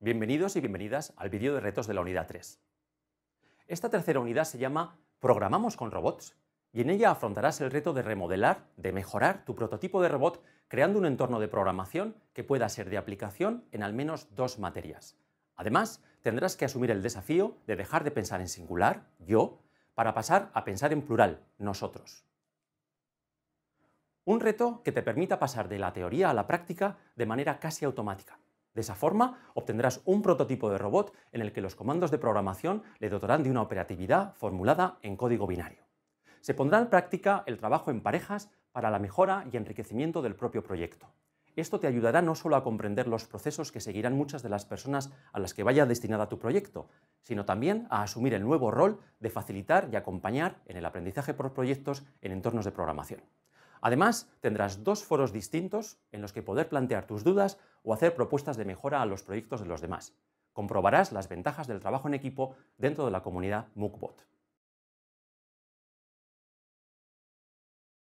Bienvenidos y bienvenidas al vídeo de retos de la unidad 3. Esta tercera unidad se llama Programamos con robots y en ella afrontarás el reto de remodelar, de mejorar tu prototipo de robot creando un entorno de programación que pueda ser de aplicación en al menos dos materias. Además, tendrás que asumir el desafío de dejar de pensar en singular, yo, para pasar a pensar en plural, nosotros. Un reto que te permita pasar de la teoría a la práctica de manera casi automática. De esa forma, obtendrás un prototipo de robot en el que los comandos de programación le dotarán de una operatividad formulada en código binario. Se pondrá en práctica el trabajo en parejas para la mejora y enriquecimiento del propio proyecto. Esto te ayudará no solo a comprender los procesos que seguirán muchas de las personas a las que vaya destinada tu proyecto, sino también a asumir el nuevo rol de facilitar y acompañar en el aprendizaje por proyectos en entornos de programación. Además, tendrás dos foros distintos en los que poder plantear tus dudas o hacer propuestas de mejora a los proyectos de los demás. Comprobarás las ventajas del trabajo en equipo dentro de la comunidad MOOCBot.